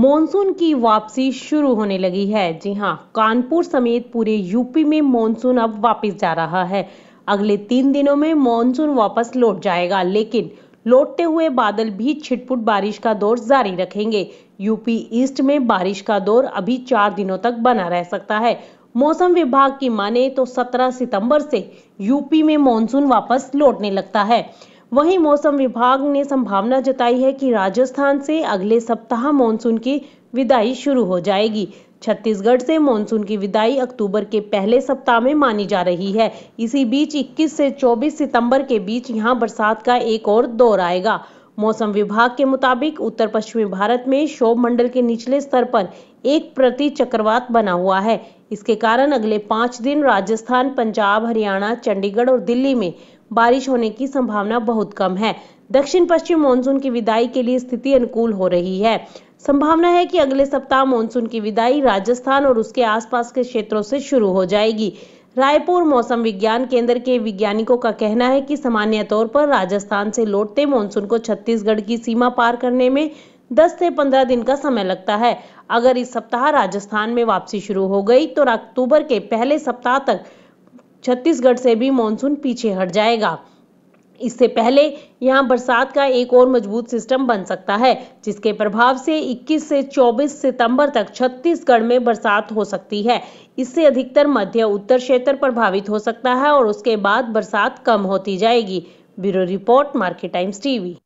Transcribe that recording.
monsoon की वापसी शुरू होने लगी है जी हाँ कानपुर समेत पूरे यूपी में मॉनसून अब वापस जा रहा है अगले तीन दिनों में मॉनसून वापस लौट जाएगा लेकिन लौटते हुए बादल भी छिटपुट बारिश का दौर जारी रखेंगे यूपी ईस्ट में बारिश का दौर अभी चार दिनों तक बना रह सकता है मौसम विभाग की माने तो 17 सितंबर से यूपी में मॉनसून वापस लौटने लगता है वहीं मौसम विभाग ने संभावना जताई है कि राजस्थान से अगले सप्ताह मानसून की विदाई शुरू हो जाएगी छत्तीसगढ़ से मानसून की विदाई अक्टूबर के पहले सप्ताह में मानी जा रही है इसी बीच 21 से 24 सितंबर के बीच यहां बरसात का एक और दौर आएगा मौसम विभाग के मुताबिक उत्तर पश्चिमी भारत में शोभ मंडल के निचले स्तर पर एक प्रति चक्रवात बना हुआ है इसके कारण अगले पांच दिन राजस्थान पंजाब हरियाणा चंडीगढ़ और दिल्ली में बारिश होने की संभावना बहुत कम है दक्षिण पश्चिम मानसून की विदाई के लिए स्थिति अनुकूल हो रही है संभावना है कि अगले सप्ताह मानसून की विदाई राजस्थान और उसके आसपास के क्षेत्रों से शुरू हो जाएगी रायपुर मौसम विज्ञान केंद्र के वैज्ञानिकों का कहना है कि सामान्य तौर पर राजस्थान से लौटते मानसून को छत्तीसगढ़ की सीमा पार करने में 10 से 15 दिन का समय लगता है अगर इस सप्ताह राजस्थान में वापसी शुरू हो गई तो अक्टूबर के पहले सप्ताह तक छत्तीसगढ़ से भी मानसून पीछे हट जाएगा इससे पहले यहां बरसात का एक और मजबूत सिस्टम बन सकता है जिसके प्रभाव से 21 से 24 सितंबर तक छत्तीसगढ़ में बरसात हो सकती है इससे अधिकतर मध्य उत्तर क्षेत्र प्रभावित हो सकता है और उसके बाद बरसात कम होती जाएगी bureau report Market Times TV